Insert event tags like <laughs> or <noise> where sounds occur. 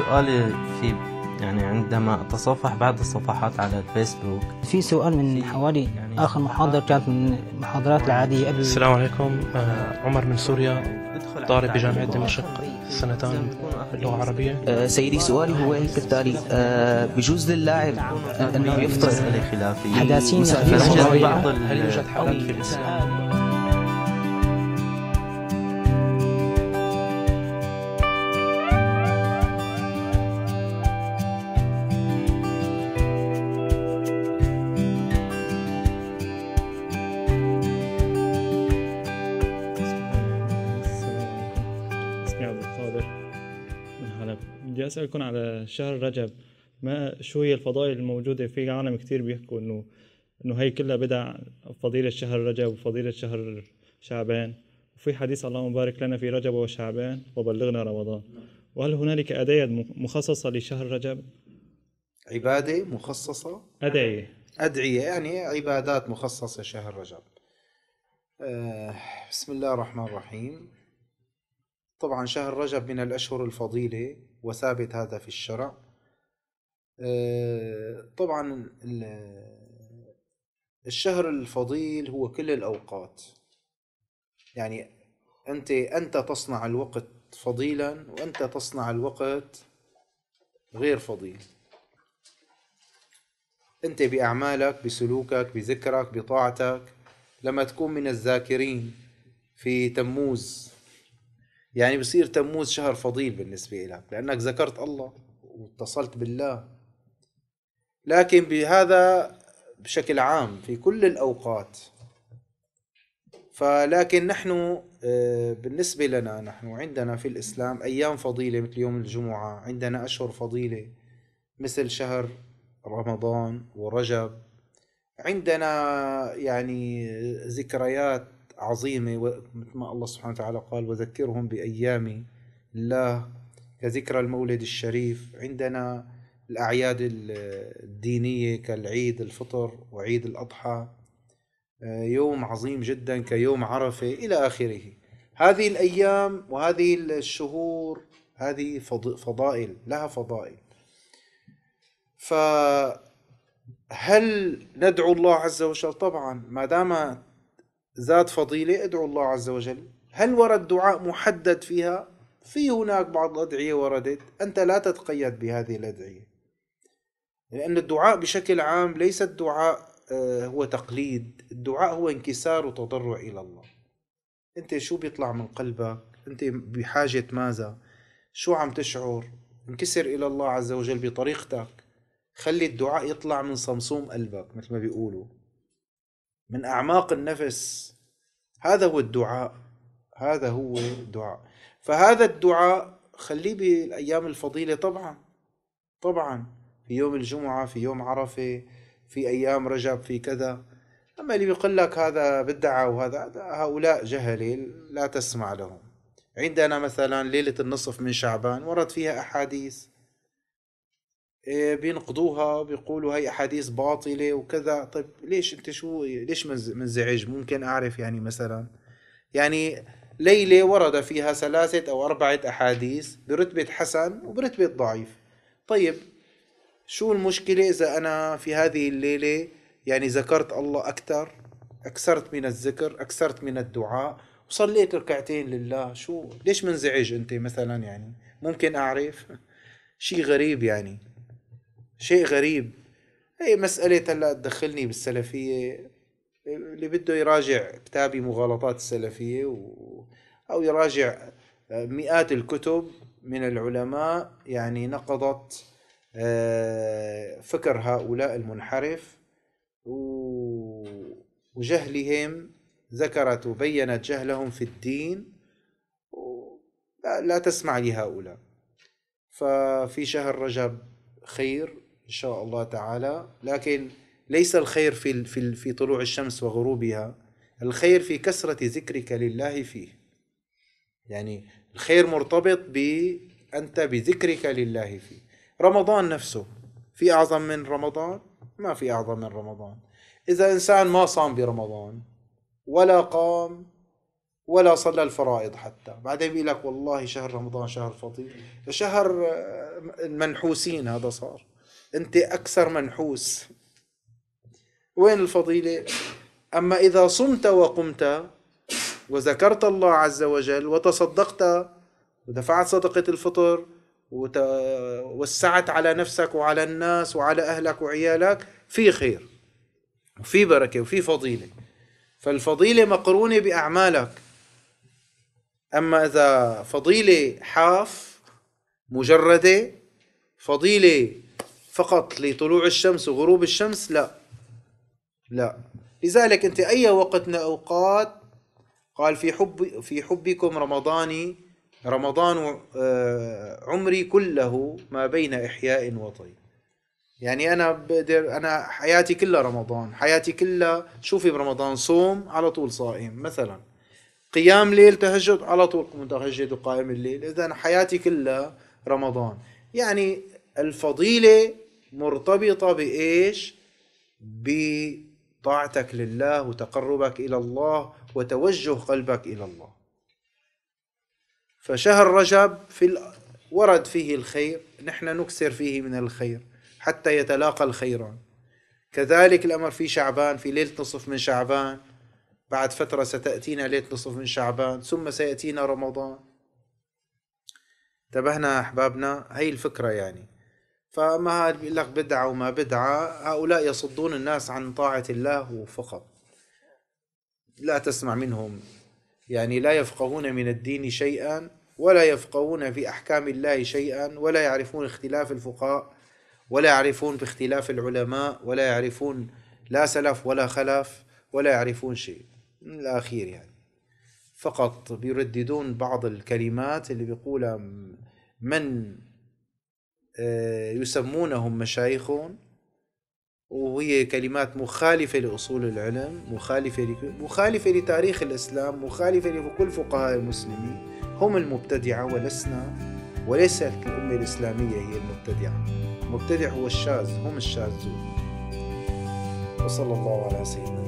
سؤالي في يعني عندما أتصفح بعض الصفحات على الفيسبوك في سؤال من حوالي يعني آخر محاضرة كانت من المحاضرات العادية قبل السلام عليكم آه عمر من سوريا طالب بجامعة دمشق سنتان اللغة العربية آه سيدي سؤالي هو كالتالي آه بجوز للاعب أنه يفترض حداثين هل يوجد حالات في الإسلام بدي اسالكم على شهر رجب ما شو هي الفضائل الموجوده في عالم كثير بيحكوا انه انه هي كلها بدع فضيله شهر رجب وفضيله شهر شعبان وفي حديث اللهم بارك لنا في رجب وشعبان وبلغنا رمضان وهل هنالك أداية مخصصة لشهر رجب؟ عبادة مخصصة؟ أدعية أدعية يعني عبادات مخصصة شهر رجب آه بسم الله الرحمن الرحيم طبعا شهر رجب من الأشهر الفضيلة وثابت هذا في الشرع آه، طبعا الشهر الفضيل هو كل الأوقات يعني أنت أنت تصنع الوقت فضيلا وأنت تصنع الوقت غير فضيل أنت بأعمالك بسلوكك بذكرك بطاعتك لما تكون من الذاكرين في تموز يعني بصير تموز شهر فضيل بالنسبة لك لأنك ذكرت الله واتصلت بالله لكن بهذا بشكل عام في كل الأوقات فلكن نحن آه، بالنسبة لنا نحن عندنا في الإسلام أيام فضيلة مثل يوم الجمعة عندنا أشهر فضيلة مثل شهر رمضان ورجب عندنا يعني ذكريات عظيمة مثل ما الله سبحانه وتعالى قال وذكرهم بأيام الله كذكرى المولد الشريف عندنا الأعياد الدينية كالعيد الفطر وعيد الأضحى آه، يوم عظيم جدا كيوم عرفة إلى آخره هذه الأيام وهذه الشهور هذه فضائل لها فضائل فهل ندعو الله عز وجل طبعا ما دام ذات فضيلة ادعو الله عز وجل هل ورد دعاء محدد فيها؟ في هناك بعض الأدعية وردت أنت لا تتقيد بهذه الأدعية لأن الدعاء بشكل عام ليس الدعاء آه، هو تقليد الدعاء هو انكسار وتضرع إلى الله أنت شو بيطلع من قلبك أنت بحاجة ماذا شو عم تشعر انكسر إلى الله عز وجل بطريقتك خلي الدعاء يطلع من صمصوم قلبك مثل ما بيقولوا من اعماق النفس هذا هو الدعاء هذا هو الدعاء فهذا الدعاء خليه بالايام الفضيله طبعا طبعا في يوم الجمعه في يوم عرفه في ايام رجب في كذا اما اللي بيقول لك هذا بدعه وهذا هؤلاء جهله لا تسمع لهم عندنا مثلا ليله النصف من شعبان ورد فيها احاديث إيه، بينقضوها بيقولوا هاي احاديث باطله وكذا طيب ليش انت شو ليش منزعج ممكن اعرف يعني مثلا يعني ليله ورد فيها ثلاثه او اربعه احاديث برتبه حسن وبرتبه ضعيف طيب شو المشكله اذا انا في هذه الليله يعني ذكرت الله اكثر اكثرت من الذكر اكثرت من الدعاء وصليت ركعتين لله شو ليش منزعج انت مثلا يعني ممكن اعرف <laughs> شيء غريب يعني شيء غريب هي مسألة هلا تدخلني بالسلفية اللي بده يراجع كتابي مغالطات السلفية و... أو يراجع آه، مئات الكتب من العلماء يعني نقضت آه، فكر هؤلاء المنحرف وجهلهم ذكرت وبينت جهلهم في الدين لا تسمع لهؤلاء ففي شهر رجب خير إن شاء الله تعالى لكن ليس الخير في في في طلوع الشمس وغروبها الخير في كثرة ذكرك لله فيه يعني الخير مرتبط بأنت بذكرك لله فيه رمضان نفسه في أعظم من رمضان ما في أعظم من رمضان إذا إنسان ما صام برمضان ولا قام ولا صلى الفرائض حتى بعدين بيقول لك والله شهر رمضان شهر فضيل شهر المنحوسين آه، هذا صار أنت أكثر منحوس وين الفضيلة؟ أما إذا صمت وقمت وذكرت الله عز وجل وتصدقت ودفعت صدقة الفطر ووسعت على نفسك وعلى الناس وعلى أهلك وعيالك في خير وفي بركة وفي فضيلة فالفضيلة مقرونة بأعمالك أما إذا فضيلة حاف مجردة فضيلة فقط لطلوع الشمس وغروب الشمس لا لا لذلك أنت أي وقت من أوقات قال في حب في حبكم رمضاني رمضان آه، عمري كله ما بين إحياء وطي يعني أنا بقدر أنا حياتي كلها رمضان حياتي كلها شوفي برمضان صوم على طول صائم مثلا قيام ليل تهجد على طول متهجد وقائم الليل إذا حياتي كلها رمضان يعني الفضيلة مرتبطة بإيش؟ بطاعتك لله وتقربك إلى الله وتوجه قلبك إلى الله فشهر رجب في ورد فيه الخير نحن نكسر فيه من الخير حتى يتلاقى الخيران كذلك الأمر في شعبان في ليلة نصف من شعبان بعد فترة ستأتينا ليلة نصف من شعبان ثم سيأتينا رمضان انتبهنا أحبابنا هي الفكرة يعني فما بيقول لك بدعة وما بدعة هؤلاء يصدون الناس عن طاعة الله فقط لا تسمع منهم يعني لا يفقهون من الدين شيئا ولا يفقهون في أحكام الله شيئا ولا يعرفون اختلاف الفقهاء ولا يعرفون باختلاف العلماء ولا يعرفون لا سلف ولا خلف ولا يعرفون شيء من الأخير يعني فقط بيرددون بعض الكلمات اللي بيقولها من آه، يسمونهم مشايخهم وهي كلمات مخالفة لأصول العلم مخالفة مخالفة لتاريخ الإسلام مخالفة لكل فقهاء المسلمين هم المبتدعة ولسنا وليست الأمة الإسلامية هي المبتدعة المبتدع هو الشاذ هم الشاذون وصلى الله على سيدنا